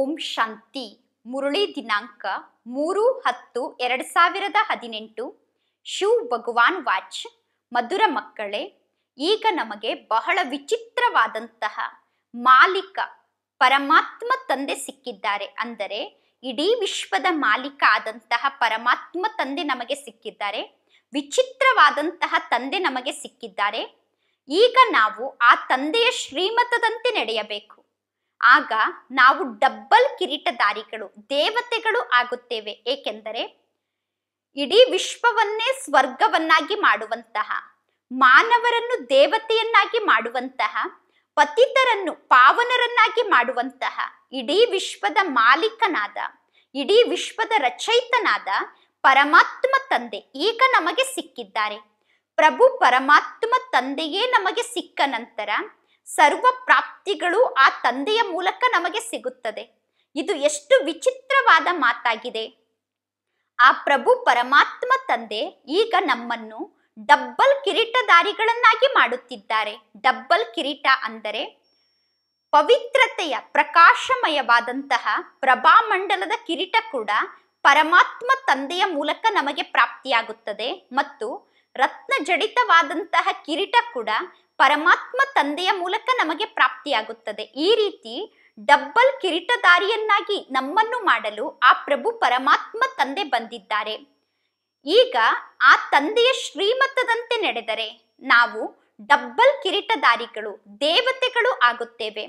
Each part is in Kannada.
ಓಂ ಶಾಂತಿ ಮುರಳಿ ದಿನಾಂಕ ಮೂರು ಹತ್ತು ಎರಡು ಸಾವಿರದ ಹದಿನೆಂಟು ಶಿವ್ ಭಗವಾನ್ ವಾಚ್ ಮಧುರ ಮಕ್ಕಳೇ ಈಗ ನಮಗೆ ಬಹಳ ವಿಚಿತ್ರವಾದಂತಹ ಮಾಲೀಕ ಪರಮಾತ್ಮ ತಂದೆ ಸಿಕ್ಕಿದ್ದಾರೆ ಅಂದರೆ ಇಡೀ ವಿಶ್ವದ ಮಾಲೀಕ ಆದಂತಹ ಪರಮಾತ್ಮ ತಂದೆ ನಮಗೆ ಸಿಕ್ಕಿದ್ದಾರೆ ವಿಚಿತ್ರವಾದಂತಹ ತಂದೆ ನಮಗೆ ಸಿಕ್ಕಿದ್ದಾರೆ ಈಗ ನಾವು ಆ ತಂದೆಯ ಶ್ರೀಮತದಂತೆ ನಡೆಯಬೇಕು ಆಗ ನಾವು ಡಬ್ಬಲ್ ಕಿರೀಟಧಾರಿಗಳು ದೇವತೆಗಳು ಆಗುತ್ತೇವೆ ಏಕೆಂದರೆ ಇಡೀ ವಿಶ್ವವನ್ನೇ ಸ್ವರ್ಗವನ್ನಾಗಿ ಮಾಡುವಂತಹ ಮಾನವರನ್ನು ದೇವತೆಯನ್ನಾಗಿ ಮಾಡುವಂತಹ ಪತಿತರನ್ನು ಪಾವನರನ್ನಾಗಿ ಮಾಡುವಂತಹ ಇಡೀ ವಿಶ್ವದ ಮಾಲೀಕನಾದ ಇಡೀ ವಿಶ್ವದ ರಚಯಿತನಾದ ಪರಮಾತ್ಮ ತಂದೆ ಈಗ ನಮಗೆ ಸಿಕ್ಕಿದ್ದಾರೆ ಪ್ರಭು ಪರಮಾತ್ಮ ತಂದೆಯೇ ನಮಗೆ ಸಿಕ್ಕ ನಂತರ ಸರ್ವ ಪ್ರಾಪ್ತಿಗಳು ಆ ತಂದೆಯ ಮೂಲಕ ನಮಗೆ ಸಿಗುತ್ತದೆ ಇದು ಎಷ್ಟು ವಿಚಿತ್ರವಾದ ಮಾತಾಗಿದೆ ಆ ಪ್ರಭು ಪರಮಾತ್ಮ ತಂದೆ ಈಗ ನಮ್ಮನ್ನು ಡಬ್ಬಲ್ ಕಿರೀಟಧಾರಿಗಳನ್ನಾಗಿ ಮಾಡುತ್ತಿದ್ದಾರೆ ಡಬ್ಬಲ್ ಕಿರೀಟ ಅಂದರೆ ಪವಿತ್ರತೆಯ ಪ್ರಕಾಶಮಯವಾದಂತಹ ಪ್ರಭಾಮಂಡಲದ ಕಿರೀಟ ಕೂಡ ಪರಮಾತ್ಮ ತಂದೆಯ ಮೂಲಕ ನಮಗೆ ಪ್ರಾಪ್ತಿಯಾಗುತ್ತದೆ ಮತ್ತು ರತ್ನ ಜಡಿತವಾದಂತಹ ಕಿರೀಟ ಕೂಡ ಪರಮಾತ್ಮ ತಂದೆಯ ಮೂಲಕ ನಮಗೆ ಪ್ರಾಪ್ತಿಯಾಗುತ್ತದೆ ಈ ರೀತಿ ಡಬ್ಬಲ್ ಕಿರೀಟಧಾರಿಯನ್ನಾಗಿ ನಮ್ಮನ್ನು ಮಾಡಲು ಆ ಪ್ರಭು ಪರಮಾತ್ಮ ತಂದೆ ಬಂದಿದ್ದಾರೆ ಈಗ ಆ ತಂದೆಯ ಶ್ರೀಮತದಂತೆ ನಡೆದರೆ ನಾವು ಡಬ್ಬಲ್ ಕಿರೀಟಧಾರಿಗಳು ದೇವತೆಗಳು ಆಗುತ್ತೇವೆ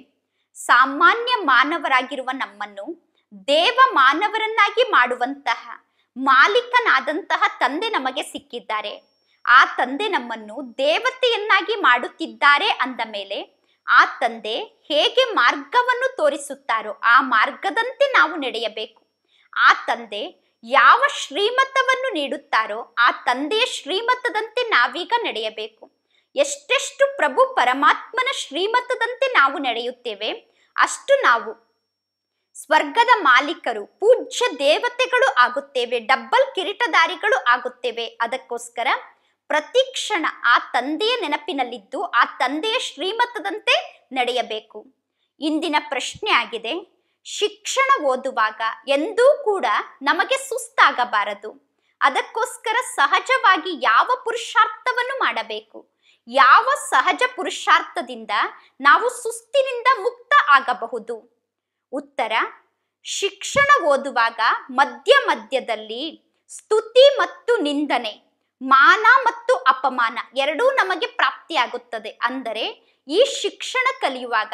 ಸಾಮಾನ್ಯ ಮಾನವರಾಗಿರುವ ನಮ್ಮನ್ನು ದೇವ ಮಾನವರನ್ನಾಗಿ ಮಾಡುವಂತಹ ಮಾಲೀಕನಾದಂತಹ ತಂದೆ ನಮಗೆ ಸಿಕ್ಕಿದ್ದಾರೆ ಆ ತಂದೆ ನಮ್ಮನ್ನು ದೇವತೆಯನ್ನಾಗಿ ಮಾಡುತ್ತಿದ್ದಾರೆ ಅಂದ ಮೇಲೆ ಆ ತಂದೆ ಹೇಗೆ ಮಾರ್ಗವನ್ನು ತೋರಿಸುತ್ತಾರೋ ಆ ಮಾರ್ಗದಂತೆ ನಾವು ನಡೆಯಬೇಕು ಆ ತಂದೆ ಯಾವ ಶ್ರೀಮತವನ್ನು ನೀಡುತ್ತಾರೋ ಆ ತಂದೆಯ ಶ್ರೀಮತದಂತೆ ನಾವೀಗ ನಡೆಯಬೇಕು ಎಷ್ಟೆಷ್ಟು ಪ್ರಭು ಪರಮಾತ್ಮನ ಶ್ರೀಮತದಂತೆ ನಾವು ನಡೆಯುತ್ತೇವೆ ಅಷ್ಟು ನಾವು ಸ್ವರ್ಗದ ಮಾಲೀಕರು ಪೂಜ್ಯ ದೇವತೆಗಳು ಆಗುತ್ತೇವೆ ಡಬ್ಬಲ್ ಕಿರೀಟಧಾರಿಗಳು ಆಗುತ್ತೇವೆ ಅದಕ್ಕೋಸ್ಕರ ಪ್ರತಿ ಕ್ಷಣ ಆ ತಂದೆಯ ನೆನಪಿನಲ್ಲಿದ್ದು ಆ ತಂದೆಯ ಶ್ರೀಮತದಂತೆ ನಡೆಯಬೇಕು ಇಂದಿನ ಪ್ರಶ್ನೆ ಆಗಿದೆ ಶಿಕ್ಷಣ ಓದುವಾಗ ಎಂದೂ ಕೂಡ ನಮಗೆ ಸುಸ್ತಾಗಬಾರದು ಅದಕ್ಕೋಸ್ಕರ ಸಹಜವಾಗಿ ಯಾವ ಪುರುಷಾರ್ಥವನ್ನು ಮಾಡಬೇಕು ಯಾವ ಸಹಜ ಪುರುಷಾರ್ಥದಿಂದ ನಾವು ಸುಸ್ತಿನಿಂದ ಮುಕ್ತ ಆಗಬಹುದು ಉತ್ತರ ಶಿಕ್ಷಣ ಓದುವಾಗ ಮಧ್ಯ ಮಧ್ಯದಲ್ಲಿ ಸ್ತುತಿ ಮತ್ತು ನಿಂದನೆ ಮಾನ ಮತ್ತು ಅಪಮಾನ ಎರಡೂ ನಮಗೆ ಪ್ರಾಪ್ತಿಯಾಗುತ್ತದೆ ಅಂದರೆ ಈ ಶಿಕ್ಷಣ ಕಲಿಯುವಾಗ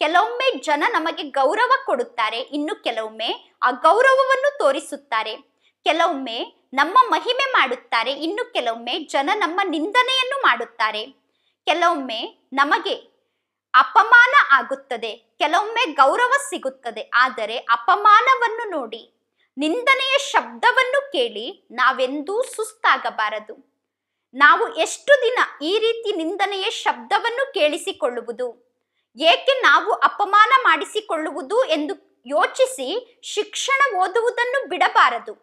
ಕೆಲವೊಮ್ಮೆ ಜನ ನಮಗೆ ಗೌರವ ಕೊಡುತ್ತಾರೆ ಇನ್ನು ಕೆಲವೊಮ್ಮೆ ಆ ಗೌರವವನ್ನು ತೋರಿಸುತ್ತಾರೆ ಕೆಲವೊಮ್ಮೆ ನಮ್ಮ ಮಹಿಮೆ ಮಾಡುತ್ತಾರೆ ಇನ್ನು ಕೆಲವೊಮ್ಮೆ ಜನ ನಮ್ಮ ನಿಂದನೆಯನ್ನು ಮಾಡುತ್ತಾರೆ ಕೆಲವೊಮ್ಮೆ ನಮಗೆ ಅಪಮಾನ ಆಗುತ್ತದೆ ಕೆಲವೊಮ್ಮೆ ಗೌರವ ಸಿಗುತ್ತದೆ ಆದರೆ ಅಪಮಾನವನ್ನು ನೋಡಿ ನಿಂದನೆಯ ಶಬ್ದವನ್ನು ಕೇಳಿ ನಾವೆಂದೂ ಸುಸ್ತಾಗಬಾರದು ನಾವು ಎಷ್ಟು ದಿನ ಈ ರೀತಿ ನಿಂದನೆಯ ಶಬ್ದವನ್ನು ಕೇಳಿಸಿಕೊಳ್ಳುವುದು ಏಕೆ ನಾವು ಅಪಮಾನ ಮಾಡಿಸಿಕೊಳ್ಳುವುದು ಎಂದು ಯೋಚಿಸಿ ಶಿಕ್ಷಣ ಓದುವುದನ್ನು ಬಿಡಬಾರದು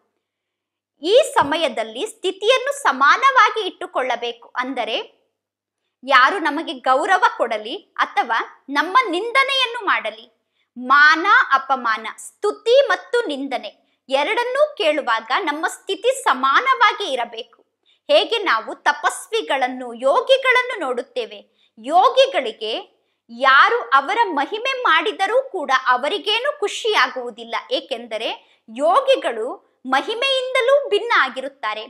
ಈ ಸಮಯದಲ್ಲಿ ಸ್ಥಿತಿಯನ್ನು ಸಮಾನವಾಗಿ ಇಟ್ಟುಕೊಳ್ಳಬೇಕು ಅಂದರೆ ಯಾರು ನಮಗೆ ಗೌರವ ಕೊಡಲಿ ಅಥವಾ ನಮ್ಮ ನಿಂದನೆಯನ್ನು ಮಾಡಲಿ ಮಾನ ಅಪಮಾನ ಸ್ತುತಿ ಮತ್ತು ನಿಂದನೆ ಎರಡನ್ನೂ ಕೇಳುವಾಗ ನಮ್ಮ ಸ್ಥಿತಿ ಸಮಾನವಾಗಿ ಇರಬೇಕು ಹೇಗೆ ನಾವು ತಪಸ್ವಿಗಳನ್ನು ಯೋಗಿಗಳನ್ನು ನೋಡುತ್ತೇವೆ ಯೋಗಿಗಳಿಗೆ ಯಾರು ಅವರ ಮಹಿಮೆ ಮಾಡಿದರೂ ಕೂಡ ಅವರಿಗೇನು ಖುಷಿಯಾಗುವುದಿಲ್ಲ ಏಕೆಂದರೆ ಯೋಗಿಗಳು ಮಹಿಮೆಯಿಂದಲೂ ಭಿನ್ನ ಆಗಿರುತ್ತಾರೆ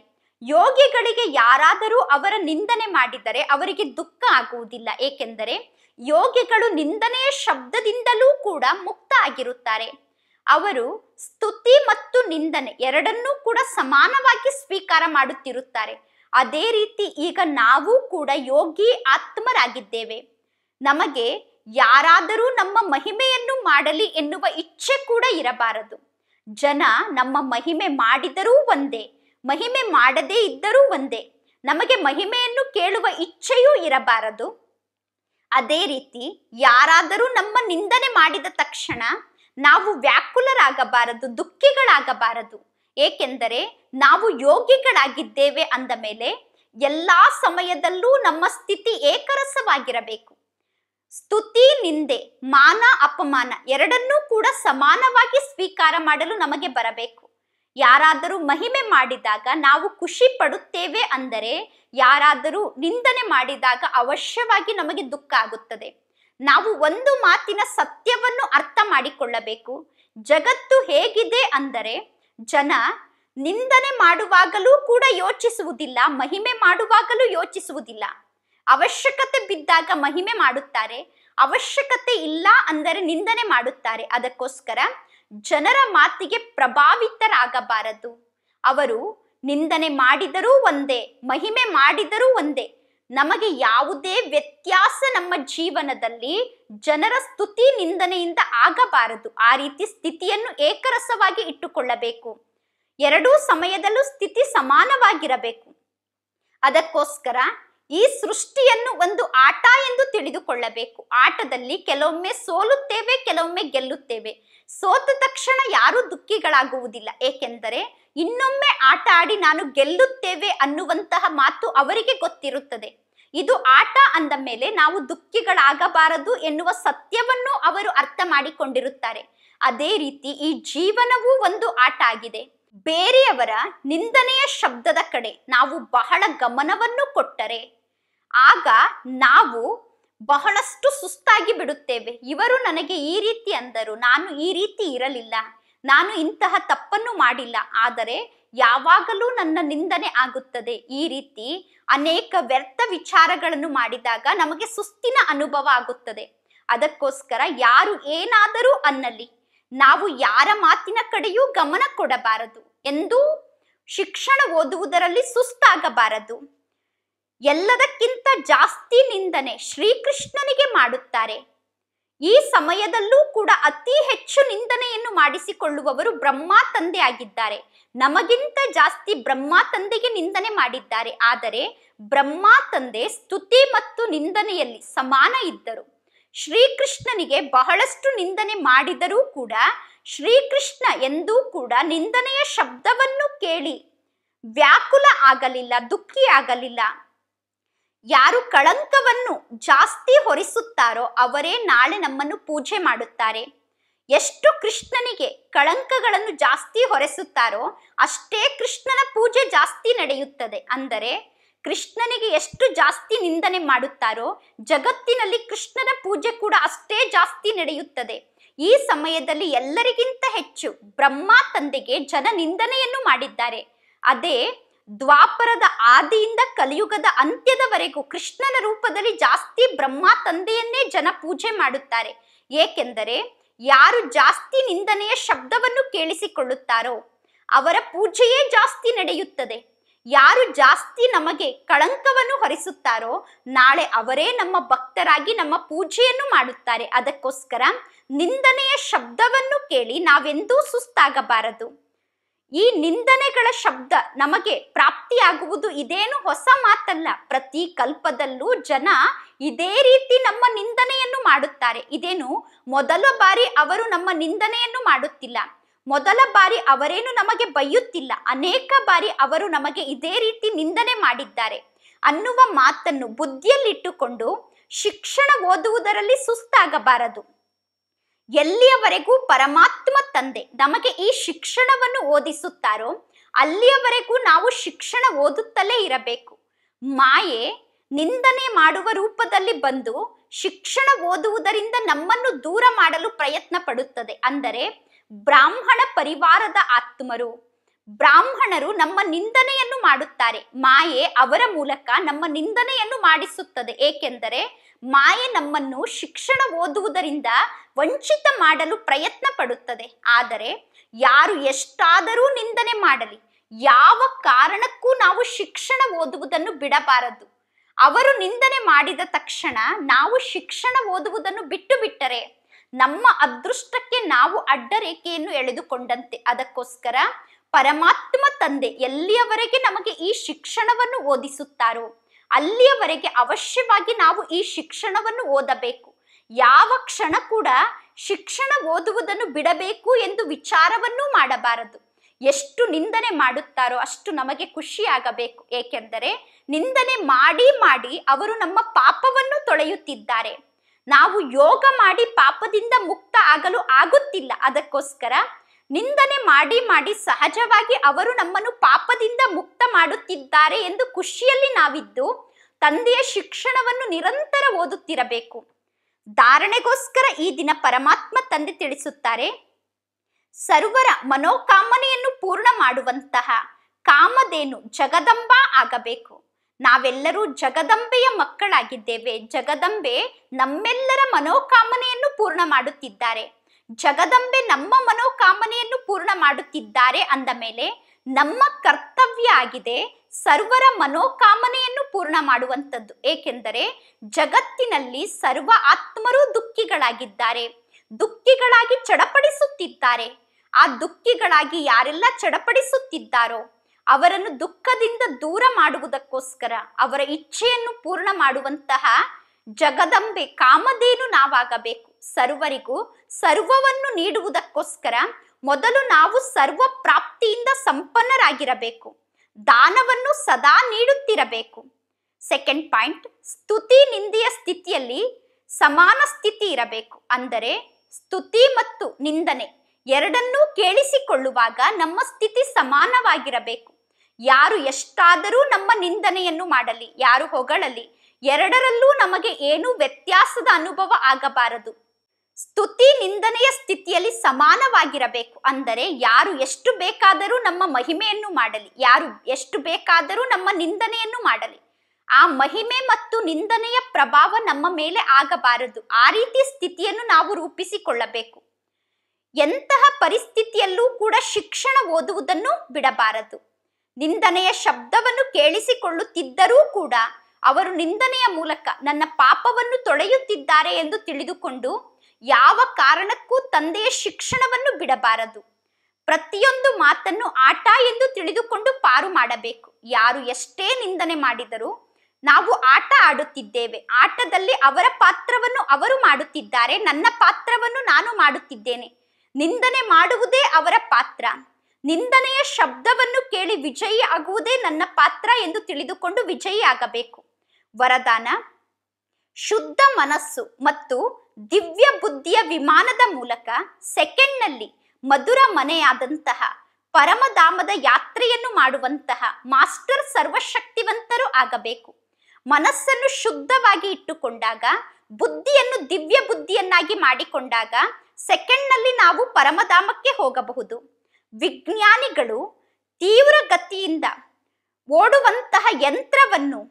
ಯೋಗಿಗಳಿಗೆ ಯಾರಾದರೂ ಅವರ ನಿಂದನೆ ಮಾಡಿದರೆ ಅವರಿಗೆ ದುಃಖ ಆಗುವುದಿಲ್ಲ ಏಕೆಂದರೆ ಯೋಗಿಗಳು ನಿಂದನೆಯ ಶಬ್ದದಿಂದಲೂ ಕೂಡ ಮುಕ್ತ ಆಗಿರುತ್ತಾರೆ ಅವರು ಸ್ತುತಿ ಮತ್ತು ನಿಂದನೆ ಎರಡನ್ನೂ ಕೂಡ ಸಮಾನವಾಗಿ ಸ್ವೀಕಾರ ಮಾಡುತ್ತಿರುತ್ತಾರೆ ಅದೇ ರೀತಿ ಈಗ ನಾವು ಕೂಡ ಯೋಗಿ ಆತ್ಮರಾಗಿದ್ದೇವೆ ನಮಗೆ ಯಾರಾದರೂ ನಮ್ಮ ಮಹಿಮೆಯನ್ನು ಮಾಡಲಿ ಎನ್ನುವ ಇಚ್ಛೆ ಕೂಡ ಇರಬಾರದು ಜನ ನಮ್ಮ ಮಹಿಮೆ ಮಾಡಿದರೂ ಒಂದೇ ಮಹಿಮೆ ಮಾಡದೇ ಇದ್ದರೂ ಒಂದೇ ನಮಗೆ ಮಹಿಮೆಯನ್ನು ಕೇಳುವ ಇಚ್ಛೆಯೂ ಇರಬಾರದು ಅದೇ ರೀತಿ ಯಾರಾದರೂ ನಮ್ಮ ನಿಂದನೆ ಮಾಡಿದ ತಕ್ಷಣ ನಾವು ವ್ಯಾಕುಲರಾಗಬಾರದು ದುಃಖಿಗಳಾಗಬಾರದು ಏಕೆಂದರೆ ನಾವು ಯೋಗಿಗಳಾಗಿದ್ದೇವೆ ಅಂದ ಮೇಲೆ ಎಲ್ಲಾ ಸಮಯದಲ್ಲೂ ನಮ್ಮ ಸ್ಥಿತಿ ಏಕರಸವಾಗಿರಬೇಕು ಸ್ತುತಿ ನಿಂದೆ ಮಾನ ಅಪಮಾನ ಎರಡನ್ನೂ ಕೂಡ ಸಮಾನವಾಗಿ ಸ್ವೀಕಾರ ಮಾಡಲು ನಮಗೆ ಬರಬೇಕು ಯಾರಾದರೂ ಮಹಿಮೆ ಮಾಡಿದಾಗ ನಾವು ಖುಷಿ ಪಡುತ್ತೇವೆ ಅಂದರೆ ಯಾರಾದರೂ ನಿಂದನೆ ಮಾಡಿದಾಗ ಅವಶ್ಯವಾಗಿ ನಮಗೆ ದುಃಖ ಆಗುತ್ತದೆ ನಾವು ಒಂದು ಮಾತಿನ ಸತ್ಯವನ್ನು ಅರ್ಥ ಮಾಡಿಕೊಳ್ಳಬೇಕು ಜಗತ್ತು ಹೇಗಿದೆ ಅಂದರೆ ಜನ ನಿಂದನೆ ಮಾಡುವಾಗಲೂ ಕೂಡ ಯೋಚಿಸುವುದಿಲ್ಲ ಮಹಿಮೆ ಮಾಡುವಾಗಲೂ ಯೋಚಿಸುವುದಿಲ್ಲ ಅವಶ್ಯಕತೆ ಬಿದ್ದಾಗ ಮಹಿಮೆ ಮಾಡುತ್ತಾರೆ ಅವಶ್ಯಕತೆ ಇಲ್ಲ ಅಂದರೆ ನಿಂದನೆ ಮಾಡುತ್ತಾರೆ ಅದಕ್ಕೋಸ್ಕರ ಜನರ ಮಾತಿಗೆ ಪ್ರಭಾವಿತರಾಗಬಾರದು ಅವರು ನಿಂದನೆ ಮಾಡಿದರೂ ಒಂದೇ ಮಹಿಮೆ ಮಾಡಿದರೂ ಒಂದೇ ನಮಗೆ ಯಾವುದೇ ವ್ಯತ್ಯಾಸ ನಮ್ಮ ಜೀವನದಲ್ಲಿ ಜನರ ಸ್ತುತಿ ನಿಂದನೆಯಿಂದ ಆಗಬಾರದು ಆ ರೀತಿ ಸ್ಥಿತಿಯನ್ನು ಏಕರಸವಾಗಿ ಇಟ್ಟುಕೊಳ್ಳಬೇಕು ಎರಡೂ ಸಮಯದಲ್ಲೂ ಸ್ಥಿತಿ ಸಮಾನವಾಗಿರಬೇಕು ಅದಕ್ಕೋಸ್ಕರ ಈ ಸೃಷ್ಟಿಯನ್ನು ಒಂದು ಆಟ ಎಂದು ತಿಳಿದುಕೊಳ್ಳಬೇಕು ಆಟದಲ್ಲಿ ಕೆಲವೊಮ್ಮೆ ಸೋಲುತ್ತೇವೆ ಕೆಲವೊಮ್ಮೆ ಗೆಲ್ಲುತ್ತೇವೆ ಸೋತ ತಕ್ಷಣ ಯಾರೂ ದುಃಖಿಗಳಾಗುವುದಿಲ್ಲ ಏಕೆಂದರೆ ಇನ್ನೊಮ್ಮೆ ಆಟ ಆಡಿ ನಾನು ಗೆಲ್ಲುತ್ತೇವೆ ಅನ್ನುವಂತಹ ಮಾತು ಅವರಿಗೆ ಗೊತ್ತಿರುತ್ತದೆ ಇದು ಆಟ ಅಂದ ಮೇಲೆ ನಾವು ದುಃಖಿಗಳಾಗಬಾರದು ಎನ್ನುವ ಸತ್ಯವನ್ನು ಅವರು ಅರ್ಥ ಮಾಡಿಕೊಂಡಿರುತ್ತಾರೆ ಅದೇ ರೀತಿ ಈ ಜೀವನವೂ ಒಂದು ಆಟ ಆಗಿದೆ ಬೇರೆಯವರ ನಿಂದನೆಯ ಶಬ್ದದ ಕಡೆ ನಾವು ಬಹಳ ಗಮನವನ್ನು ಕೊಟ್ಟರೆ ಆಗ ನಾವು ಬಹಳಷ್ಟು ಸುಸ್ತಾಗಿ ಬಿಡುತ್ತೇವೆ ಇವರು ನನಗೆ ಈ ರೀತಿ ಅಂದರು ನಾನು ಈ ರೀತಿ ಇರಲಿಲ್ಲ ನಾನು ಇಂತಹ ತಪ್ಪನ್ನು ಮಾಡಿಲ್ಲ ಆದರೆ ಯಾವಾಗಲೂ ನನ್ನ ನಿಂದನೆ ಆಗುತ್ತದೆ ಈ ರೀತಿ ಅನೇಕ ವ್ಯರ್ಥ ವಿಚಾರಗಳನ್ನು ಮಾಡಿದಾಗ ನಮಗೆ ಸುಸ್ತಿನ ಅನುಭವ ಆಗುತ್ತದೆ ಅದಕ್ಕೋಸ್ಕರ ಯಾರು ಏನಾದರೂ ಅನ್ನಲಿ ನಾವು ಯಾರ ಮಾತಿನ ಕಡೆಯೂ ಗಮನ ಕೊಡಬಾರದು ಎಂದು ಶಿಕ್ಷಣ ಓದುವುದರಲ್ಲಿ ಸುಸ್ತಾಗಬಾರದು ಎಲ್ಲದಕ್ಕಿಂತ ಜಾಸ್ತಿ ನಿಂದನೆ ಶ್ರೀಕೃಷ್ಣನಿಗೆ ಮಾಡುತ್ತಾರೆ ಈ ಸಮಯದಲ್ಲೂ ಕೂಡ ಅತಿ ಹೆಚ್ಚು ನಿಂದನೆಯನ್ನು ಮಾಡಿಸಿಕೊಳ್ಳುವವರು ಬ್ರಹ್ಮಾ ತಂದೆ ಆಗಿದ್ದಾರೆ ನಮಗಿಂತ ಜಾಸ್ತಿ ಬ್ರಹ್ಮಾ ತಂದೆಗೆ ನಿಂದನೆ ಮಾಡಿದ್ದಾರೆ ಆದರೆ ಬ್ರಹ್ಮಾ ತಂದೆ ಸ್ತುತಿ ಮತ್ತು ನಿಂದನೆಯಲ್ಲಿ ಸಮಾನ ಇದ್ದರು ಶ್ರೀಕೃಷ್ಣನಿಗೆ ಬಹಳಷ್ಟು ನಿಂದನೆ ಮಾಡಿದರೂ ಕೂಡ ಶ್ರೀಕೃಷ್ಣ ಎಂದೂ ಕೂಡ ನಿಂದನೆಯ ಶಬ್ದವನ್ನು ಕೇಳಿ ವ್ಯಾಕುಲ ಆಗಲಿಲ್ಲ ದುಃಖಿ ಆಗಲಿಲ್ಲ ಯಾರು ಕಳಂಕವನ್ನು ಜಾಸ್ತಿ ಹೊರಿಸುತ್ತಾರೋ ಅವರೇ ನಾಳೆ ನಮ್ಮನ್ನು ಪೂಜೆ ಮಾಡುತ್ತಾರೆ ಎಷ್ಟು ಕೃಷ್ಣನಿಗೆ ಕಳಂಕಗಳನ್ನು ಜಾಸ್ತಿ ಹೊರೆಸುತ್ತಾರೋ ಅಷ್ಟೇ ಕೃಷ್ಣನ ಪೂಜೆ ಜಾಸ್ತಿ ನಡೆಯುತ್ತದೆ ಅಂದರೆ ಕೃಷ್ಣನಿಗೆ ಎಷ್ಟು ಜಾಸ್ತಿ ನಿಂದನೆ ಮಾಡುತ್ತಾರೋ ಜಗತ್ತಿನಲ್ಲಿ ಕೃಷ್ಣನ ಪೂಜೆ ಕೂಡ ಅಷ್ಟೇ ಜಾಸ್ತಿ ನಡೆಯುತ್ತದೆ ಈ ಸಮಯದಲ್ಲಿ ಎಲ್ಲರಿಗಿಂತ ಹೆಚ್ಚು ಬ್ರಹ್ಮ ತಂದೆಗೆ ಜನ ನಿಂದನೆಯನ್ನು ಮಾಡಿದ್ದಾರೆ ಅದೇ ದ್ವಾಪರದ ಆದಿಯಿಂದ ಕಲಿಯುಗದ ಅಂತ್ಯದವರೆಗೂ ಕೃಷ್ಣನ ರೂಪದಲ್ಲಿ ಜಾಸ್ತಿ ಬ್ರಹ್ಮ ತಂದೆಯನ್ನೇ ಜನ ಪೂಜೆ ಮಾಡುತ್ತಾರೆ ಏಕೆಂದರೆ ಯಾರು ಜಾಸ್ತಿ ನಿಂದನೆಯ ಶಬ್ದವನ್ನು ಕೇಳಿಸಿಕೊಳ್ಳುತ್ತಾರೋ ಅವರ ಪೂಜೆಯೇ ಜಾಸ್ತಿ ನಡೆಯುತ್ತದೆ ಯಾರು ಜಾಸ್ತಿ ನಮಗೆ ಕಳಂಕವನ್ನು ಹೊರಿಸುತ್ತಾರೋ ನಾಳೆ ಅವರೇ ನಮ್ಮ ಭಕ್ತರಾಗಿ ನಮ್ಮ ಪೂಜೆಯನ್ನು ಮಾಡುತ್ತಾರೆ ಅದಕ್ಕೋಸ್ಕರ ನಿಂದನೆಯ ಶಬ್ದವನ್ನು ಕೇಳಿ ನಾವೆಂದೂ ಸುಸ್ತಾಗಬಾರದು ಈ ನಿಂದನೆಗಳ ಶಬ್ದ ನಮಗೆ ಪ್ರಾಪ್ತಿಯಾಗುವುದು ಇದೇನು ಹೊಸ ಮಾತಲ್ಲ ಪ್ರತಿ ಕಲ್ಪದಲ್ಲೂ ಜನ ಇದೇ ರೀತಿ ನಮ್ಮ ನಿಂದನೆಯನ್ನು ಮಾಡುತ್ತಾರೆ ಇದೇನು ಮೊದಲ ಬಾರಿ ಅವರು ನಮ್ಮ ನಿಂದನೆಯನ್ನು ಮಾಡುತ್ತಿಲ್ಲ ಮೊದಲ ಬಾರಿ ಅವರೇನು ನಮಗೆ ಬೈಯುತ್ತಿಲ್ಲ ಅನೇಕ ಬಾರಿ ಅವರು ನಮಗೆ ಇದೇ ರೀತಿ ನಿಂದನೆ ಮಾಡಿದ್ದಾರೆ ಅನ್ನುವ ಮಾತನ್ನು ಬುದ್ಧಿಯಲ್ಲಿಟ್ಟುಕೊಂಡು ಶಿಕ್ಷಣ ಓದುವುದರಲ್ಲಿ ಸುಸ್ತಾಗಬಾರದು ಎಲ್ಲಿಯವರೆಗೂ ಪರಮಾತ್ಮ ತಂದೆ ನಮಗೆ ಈ ಶಿಕ್ಷಣವನ್ನು ಓದಿಸುತ್ತಾರೋ ಅಲ್ಲಿಯವರೆಗೂ ನಾವು ಶಿಕ್ಷಣ ಓದುತ್ತಲೇ ಇರಬೇಕು ಮಾಯೆ ನಿಂದನೆ ಮಾಡುವ ರೂಪದಲ್ಲಿ ಬಂದು ಶಿಕ್ಷಣ ಓದುವುದರಿಂದ ನಮ್ಮನ್ನು ದೂರ ಮಾಡಲು ಪ್ರಯತ್ನ ಪಡುತ್ತದೆ ಅಂದರೆ ಬ್ರಾಹ್ಮಣ ಪರಿವಾರದ ಆತ್ಮರು ಬ್ರಾಹ್ಮಣರು ನಮ್ಮ ನಿಂದನೆಯನ್ನು ಮಾಡುತ್ತಾರೆ ಮಾಯೆ ಅವರ ಮೂಲಕ ನಮ್ಮ ನಿಂದನೆಯನ್ನು ಮಾಡಿಸುತ್ತದೆ ಏಕೆಂದರೆ ಮಾಯೆ ನಮ್ಮನ್ನು ಶಿಕ್ಷಣ ಓದುವುದರಿಂದ ವಂಚಿತ ಮಾಡಲು ಪ್ರಯತ್ನ ಪಡುತ್ತದೆ ಆದರೆ ಯಾರು ಎಷ್ಟಾದರೂ ನಿಂದನೆ ಮಾಡಲಿ ಯಾವ ಕಾರಣಕ್ಕೂ ನಾವು ಶಿಕ್ಷಣ ಓದುವುದನ್ನು ಬಿಡಬಾರದು ಅವರು ನಿಂದನೆ ಮಾಡಿದ ತಕ್ಷಣ ನಾವು ಶಿಕ್ಷಣ ಓದುವುದನ್ನು ಬಿಟ್ಟು ಬಿಟ್ಟರೆ ನಮ್ಮ ಅದೃಷ್ಟಕ್ಕೆ ನಾವು ಅಡ್ಡರೇಖೆಯನ್ನು ಎಳೆದುಕೊಂಡಂತೆ ಅದಕ್ಕೋಸ್ಕರ ಪರಮಾತ್ಮ ತಂದೆ ಎಲ್ಲಿಯವರೆಗೆ ನಮಗೆ ಈ ಶಿಕ್ಷಣವನ್ನು ಓದಿಸುತ್ತಾರೋ ಅಲ್ಲಿಯವರೆಗೆ ಅವಶ್ಯವಾಗಿ ನಾವು ಈ ಶಿಕ್ಷಣವನ್ನು ಓದಬೇಕು ಯಾವ ಕ್ಷಣ ಕೂಡ ಶಿಕ್ಷಣ ಓದುವುದನ್ನು ಬಿಡಬೇಕು ಎಂದು ವಿಚಾರವನ್ನೂ ಮಾಡಬಾರದು ಎಷ್ಟು ನಿಂದನೆ ಮಾಡುತ್ತಾರೋ ಅಷ್ಟು ನಮಗೆ ಖುಷಿಯಾಗಬೇಕು ಏಕೆಂದರೆ ನಿಂದನೆ ಮಾಡಿ ಮಾಡಿ ಅವರು ನಮ್ಮ ಪಾಪವನ್ನು ತೊಳೆಯುತ್ತಿದ್ದಾರೆ ನಾವು ಯೋಗ ಮಾಡಿ ಪಾಪದಿಂದ ಮುಕ್ತ ಆಗಲು ಆಗುತ್ತಿಲ್ಲ ಅದಕ್ಕೋಸ್ಕರ ನಿಂದನೆ ಮಾಡಿ ಮಾಡಿ ಸಹಜವಾಗಿ ಅವರು ನಮ್ಮನ್ನು ಪಾಪದಿಂದ ಮುಕ್ತ ಮಾಡುತ್ತಿದ್ದಾರೆ ಎಂದು ಖುಷಿಯಲ್ಲಿ ನಾವಿದ್ದು ತಂದೆಯ ಶಿಕ್ಷಣವನ್ನು ನಿರಂತರ ಓದುತ್ತಿರಬೇಕು ಧಾರಣೆಗೋಸ್ಕರ ಈ ದಿನ ಪರಮಾತ್ಮ ತಂದೆ ತಿಳಿಸುತ್ತಾರೆ ಸರ್ವರ ಮನೋಕಾಮನೆಯನ್ನು ಪೂರ್ಣ ಮಾಡುವಂತಹ ಕಾಮದೇನು ಜಗದಂಬಾ ಆಗಬೇಕು ನಾವೆಲ್ಲರೂ ಜಗದಂಬೆಯ ಮಕ್ಕಳಾಗಿದ್ದೇವೆ ಜಗದಂಬೆ ನಮ್ಮೆಲ್ಲರ ಮನೋಕಾಮನೆಯನ್ನು ಪೂರ್ಣ ಮಾಡುತ್ತಿದ್ದಾರೆ ಜಗದಂಬೆ ನಮ್ಮ ಮನೋಕಾಮನೆಯನ್ನು ಪೂರ್ಣ ಮಾಡುತ್ತಿದ್ದಾರೆ ಅಂದ ಮೇಲೆ ನಮ್ಮ ಕರ್ತವ್ಯ ಆಗಿದೆ ಸರ್ವರ ಮನೋಕಾಮನೆಯನ್ನು ಪೂರ್ಣ ಮಾಡುವಂಥದ್ದು ಏಕೆಂದರೆ ಜಗತ್ತಿನಲ್ಲಿ ಸರ್ವ ಆತ್ಮರು ದುಃಖಿಗಳಾಗಿದ್ದಾರೆ ದುಃಖಿಗಳಾಗಿ ಚಡಪಡಿಸುತ್ತಿದ್ದಾರೆ ಆ ದುಃಖಿಗಳಾಗಿ ಯಾರೆಲ್ಲ ಚಡಪಡಿಸುತ್ತಿದ್ದಾರೋ ಅವರನ್ನು ದುಃಖದಿಂದ ದೂರ ಮಾಡುವುದಕ್ಕೋಸ್ಕರ ಅವರ ಇಚ್ಛೆಯನ್ನು ಪೂರ್ಣ ಮಾಡುವಂತಹ ಜಗದಂಬೆ ಕಾಮಧೇನು ನಾವಾಗಬೇಕು ಸರ್ವರಿಗೂ ಸರ್ವವನ್ನು ನೀಡುವುದಕ್ಕೋಸ್ಕರ ಮೊದಲು ನಾವು ಸರ್ವ ಪ್ರಾಪ್ತಿಯಿಂದ ಸಂಪನ್ನರಾಗಿರಬೇಕು ದಾನವನ್ನು ಸದಾ ನೀಡುತ್ತಿರಬೇಕು ಸೆಕೆಂಡ್ ಪಾಯಿಂಟ್ ಸ್ತುತಿ ನಿಂದೆಯ ಸ್ಥಿತಿಯಲ್ಲಿ ಸಮಾನ ಸ್ಥಿತಿ ಇರಬೇಕು ಅಂದರೆ ಸ್ತುತಿ ಮತ್ತು ನಿಂದನೆ ಎರಡನ್ನೂ ಕೇಳಿಸಿಕೊಳ್ಳುವಾಗ ನಮ್ಮ ಸ್ಥಿತಿ ಸಮಾನವಾಗಿರಬೇಕು ಯಾರು ಎಷ್ಟಾದರೂ ನಮ್ಮ ನಿಂದನೆಯನ್ನು ಮಾಡಲಿ ಯಾರು ಹೊಗಳಲಿ ಎರಡರಲ್ಲೂ ನಮಗೆ ಏನೂ ವ್ಯತ್ಯಾಸದ ಅನುಭವ ಆಗಬಾರದು ಸ್ತುತಿ ನಿಂದನೆಯ ಸ್ಥಿತಿಯಲ್ಲಿ ಸಮಾನವಾಗಿರಬೇಕು ಅಂದರೆ ಯಾರು ಎಷ್ಟು ಬೇಕಾದರೂ ನಮ್ಮ ಮಹಿಮೆಯನ್ನು ಮಾಡಲಿ ಯಾರು ಎಷ್ಟು ಬೇಕಾದರೂ ನಮ್ಮ ನಿಂದನೆಯನ್ನು ಮಾಡಲಿ ಆ ಮಹಿಮೆ ಮತ್ತು ನಿಂದನೆಯ ಪ್ರಭಾವ ನಮ್ಮ ಮೇಲೆ ಆಗಬಾರದು ಆ ರೀತಿ ಸ್ಥಿತಿಯನ್ನು ನಾವು ರೂಪಿಸಿಕೊಳ್ಳಬೇಕು ಎಂತಹ ಪರಿಸ್ಥಿತಿಯಲ್ಲೂ ಕೂಡ ಶಿಕ್ಷಣ ಓದುವುದನ್ನು ಬಿಡಬಾರದು ನಿಂದನೆಯ ಶಬ್ದವನ್ನು ಕೇಳಿಸಿಕೊಳ್ಳುತ್ತಿದ್ದರೂ ಕೂಡ ಅವರು ನಿಂದನೆಯ ಮೂಲಕ ನನ್ನ ಪಾಪವನ್ನು ತೊಳೆಯುತ್ತಿದ್ದಾರೆ ಎಂದು ತಿಳಿದುಕೊಂಡು ಯಾವ ಕಾರಣಕ್ಕೂ ತಂದೆಯ ಶಿಕ್ಷಣವನ್ನು ಬಿಡಬಾರದು ಪ್ರತಿಯೊಂದು ಮಾತನ್ನು ಆಟ ಎಂದು ತಿಳಿದುಕೊಂಡು ಪಾರು ಮಾಡಬೇಕು ಯಾರು ಎಷ್ಟೇ ನಿಂದನೆ ಮಾಡಿದರೂ ನಾವು ಆಟ ಆಡುತ್ತಿದ್ದೇವೆ ಆಟದಲ್ಲಿ ಅವರ ಪಾತ್ರವನ್ನು ಅವರು ಮಾಡುತ್ತಿದ್ದಾರೆ ನನ್ನ ಪಾತ್ರವನ್ನು ನಾನು ಮಾಡುತ್ತಿದ್ದೇನೆ ನಿಂದನೆ ಮಾಡುವುದೇ ಅವರ ಪಾತ್ರ ನಿಂದನೆಯ ಶಬ್ದವನ್ನು ಕೇಳಿ ವಿಜಯಿ ಆಗುವುದೇ ನನ್ನ ಪಾತ್ರ ಎಂದು ತಿಳಿದುಕೊಂಡು ವಿಜಯಿ ಆಗಬೇಕು ವರದಾನ ಶುದ್ಧ ಮನಸ್ಸು ಮತ್ತು ದಿವ್ಯ ಬುದ್ಧಿಯ ವಿಮಾನದ ಮೂಲಕ ಸೆಕೆಂಡ್ನಲ್ಲಿ ಮಧುರ ಮನೆಯಾದಂತಹ ಪರಮಧಾಮದ ಯಾತ್ರೆಯನ್ನು ಮಾಡುವಂತಹ ಮಾಸ್ಟರ್ ಸರ್ವಶಕ್ತಿವಂತರು ಆಗಬೇಕು ಮನಸ್ಸನ್ನು ಶುದ್ಧವಾಗಿ ಇಟ್ಟುಕೊಂಡಾಗ ಬುದ್ಧಿಯನ್ನು ದಿವ್ಯ ಬುದ್ಧಿಯನ್ನಾಗಿ ಮಾಡಿಕೊಂಡಾಗ ಸೆಕೆಂಡ್ನಲ್ಲಿ ನಾವು ಪರಮಧಾಮಕ್ಕೆ ಹೋಗಬಹುದು ವಿಜ್ಞಾನಿಗಳು ತೀವ್ರ ಗತಿಯಿಂದ ಓಡುವಂತಹ ಯಂತ್ರವನ್ನು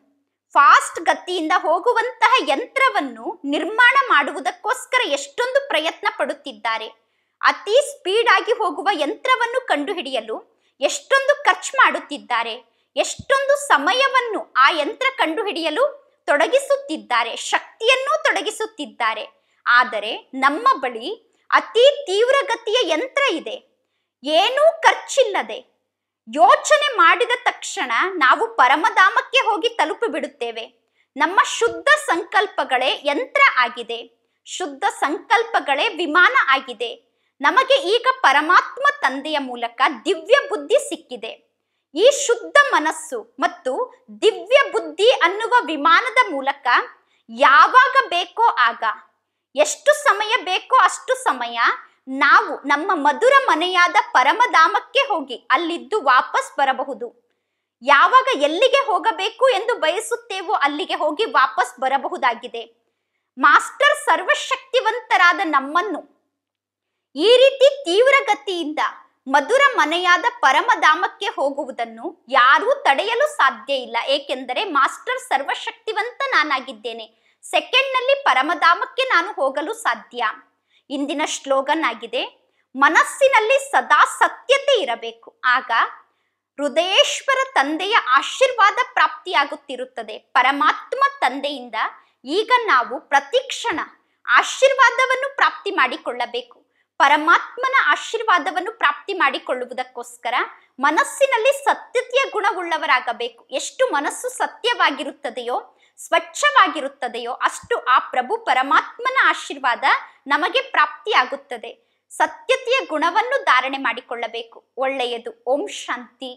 ಫಾಸ್ಟ್ ಗತಿಯಿಂದ ಹೋಗುವಂತಹ ಯಂತ್ರವನ್ನು ನಿರ್ಮಾಣ ಮಾಡುವುದಕ್ಕೋಸ್ಕರ ಎಷ್ಟೊಂದು ಪ್ರಯತ್ನ ಪಡುತ್ತಿದ್ದಾರೆ ಅತಿ ಸ್ಪೀಡ್ ಆಗಿ ಹೋಗುವ ಯಂತ್ರವನ್ನು ಕಂಡುಹಿಡಿಯಲು ಎಷ್ಟೊಂದು ಖರ್ಚು ಮಾಡುತ್ತಿದ್ದಾರೆ ಎಷ್ಟೊಂದು ಸಮಯವನ್ನು ಆ ಯಂತ್ರ ಕಂಡುಹಿಡಿಯಲು ತೊಡಗಿಸುತ್ತಿದ್ದಾರೆ ಶಕ್ತಿಯನ್ನು ತೊಡಗಿಸುತ್ತಿದ್ದಾರೆ ಆದರೆ ನಮ್ಮ ಬಳಿ ಅತಿ ತೀವ್ರಗತಿಯ ಯಂತ್ರ ಇದೆ ಏನೂ ಖರ್ಚಿಲ್ಲದೆ ಯೋಚನೆ ಮಾಡಿದ ತಕ್ಷಣ ನಾವು ಪರಮಧಾಮಕ್ಕೆ ಹೋಗಿ ತಲುಪಿ ಬಿಡುತ್ತೇವೆ ನಮ್ಮ ಶುದ್ಧ ಸಂಕಲ್ಪಗಳೇ ಯಂತ್ರ ಆಗಿದೆ ಶುದ್ಧ ಸಂಕಲ್ಪಗಳೇ ವಿಮಾನ ಆಗಿದೆ ನಮಗೆ ಈಗ ಪರಮಾತ್ಮ ತಂದೆಯ ಮೂಲಕ ದಿವ್ಯ ಬುದ್ಧಿ ಸಿಕ್ಕಿದೆ ಈ ಶುದ್ಧ ಮನಸ್ಸು ಮತ್ತು ದಿವ್ಯ ಬುದ್ಧಿ ಅನ್ನುವ ವಿಮಾನದ ಮೂಲಕ ಯಾವಾಗ ಬೇಕೋ ಆಗ ಎಷ್ಟು ಸಮಯ ಬೇಕೋ ಅಷ್ಟು ಸಮಯ ನಾವು ನಮ್ಮ ಮಧುರ ಮನೆಯಾದ ಪರಮಧಾಮಕ್ಕೆ ಹೋಗಿ ಅಲ್ಲಿದ್ದು ವಾಪಸ್ ಬರಬಹುದು ಯಾವಾಗ ಎಲ್ಲಿಗೆ ಹೋಗಬೇಕು ಎಂದು ಬಯಸುತ್ತೇವೋ ಅಲ್ಲಿಗೆ ಹೋಗಿ ವಾಪಸ್ ಬರಬಹುದಾಗಿದೆ ಮಾಸ್ಟರ್ ಸರ್ವಶಕ್ತಿವಂತರಾದ ನಮ್ಮನ್ನು ಈ ರೀತಿ ತೀವ್ರಗತಿಯಿಂದ ಮಧುರ ಮನೆಯಾದ ಪರಮಧಾಮಕ್ಕೆ ಹೋಗುವುದನ್ನು ಯಾರೂ ತಡೆಯಲು ಸಾಧ್ಯ ಇಲ್ಲ ಏಕೆಂದರೆ ಮಾಸ್ಟರ್ ಸರ್ವಶಕ್ತಿವಂತ ನಾನಾಗಿದ್ದೇನೆ ಸೆಕೆಂಡ್ನಲ್ಲಿ ಪರಮಧಾಮಕ್ಕೆ ನಾನು ಹೋಗಲು ಸಾಧ್ಯ ಇಂದಿನ ಶ್ಲೋಗನ್ ಆಗಿದೆ ಮನಸ್ಸಿನಲ್ಲಿ ಸದಾ ಸತ್ಯತೆ ಇರಬೇಕು ಆಗ ಹೃದಯೇಶ್ವರ ತಂದೆಯ ಆಶೀರ್ವಾದ ಪ್ರಾಪ್ತಿಯಾಗುತ್ತಿರುತ್ತದೆ ಪರಮಾತ್ಮ ತಂದೆಯಿಂದ ಈಗ ನಾವು ಪ್ರತಿಕ್ಷಣ ಆಶೀರ್ವಾದವನ್ನು ಪ್ರಾಪ್ತಿ ಮಾಡಿಕೊಳ್ಳಬೇಕು ಪರಮಾತ್ಮನ ಆಶೀರ್ವಾದವನ್ನು ಪ್ರಾಪ್ತಿ ಮಾಡಿಕೊಳ್ಳುವುದಕ್ಕೋಸ್ಕರ ಮನಸ್ಸಿನಲ್ಲಿ ಸತ್ಯತೆಯ ಗುಣವುಳ್ಳವರಾಗಬೇಕು ಎಷ್ಟು ಮನಸ್ಸು ಸತ್ಯವಾಗಿರುತ್ತದೆಯೋ ಸ್ವಚ್ಛವಾಗಿರುತ್ತದೆಯೋ ಅಷ್ಟು ಆ ಪ್ರಭು ಪರಮಾತ್ಮನ ಆಶೀರ್ವಾದ ನಮಗೆ ಪ್ರಾಪ್ತಿಯಾಗುತ್ತದೆ ಸತ್ಯತೆಯ ಗುಣವನ್ನು ಧಾರಣೆ ಮಾಡಿಕೊಳ್ಳಬೇಕು ಒಳ್ಳೆಯದು ಓಂ ಶಾಂತಿ